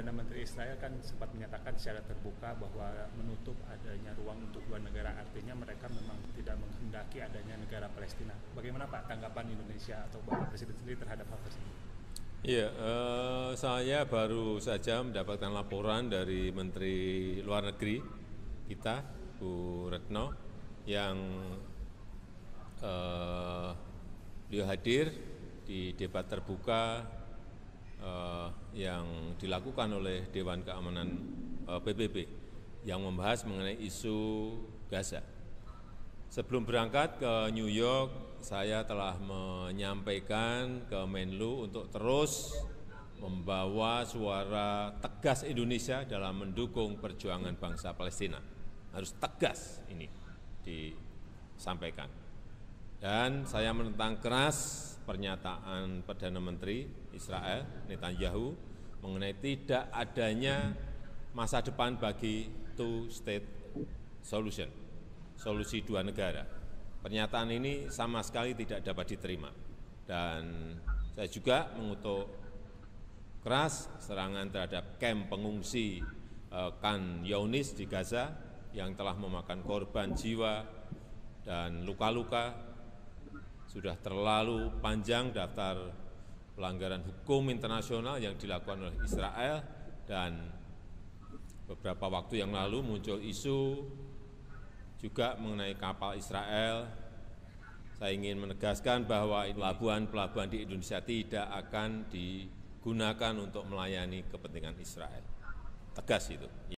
Perdana Menteri Israel kan sempat menyatakan secara terbuka bahwa menutup adanya ruang untuk dua negara artinya mereka memang tidak menghendaki adanya negara Palestina. Bagaimana Pak tanggapan Indonesia atau Bapak Presiden sendiri terhadap hal tersebut? Iya, eh, saya baru saja mendapatkan laporan dari Menteri Luar Negeri kita, Bu Retno, yang eh, beliau hadir di debat terbuka Eh, yang dilakukan oleh Dewan Keamanan PBB eh, yang membahas mengenai isu Gaza. Sebelum berangkat ke New York, saya telah menyampaikan ke Menlu untuk terus membawa suara tegas Indonesia dalam mendukung perjuangan bangsa Palestina. Harus tegas ini disampaikan. Dan saya menentang keras pernyataan Perdana Menteri Israel Netanyahu mengenai tidak adanya masa depan bagi two state solution, solusi dua negara. Pernyataan ini sama sekali tidak dapat diterima. Dan saya juga mengutuk keras serangan terhadap kamp pengungsi eh, Kan Yonis di Gaza yang telah memakan korban jiwa dan luka-luka sudah terlalu panjang daftar pelanggaran hukum internasional yang dilakukan oleh Israel dan beberapa waktu yang lalu muncul isu juga mengenai kapal Israel. Saya ingin menegaskan bahwa pelabuhan-pelabuhan di Indonesia tidak akan digunakan untuk melayani kepentingan Israel. Tegas itu.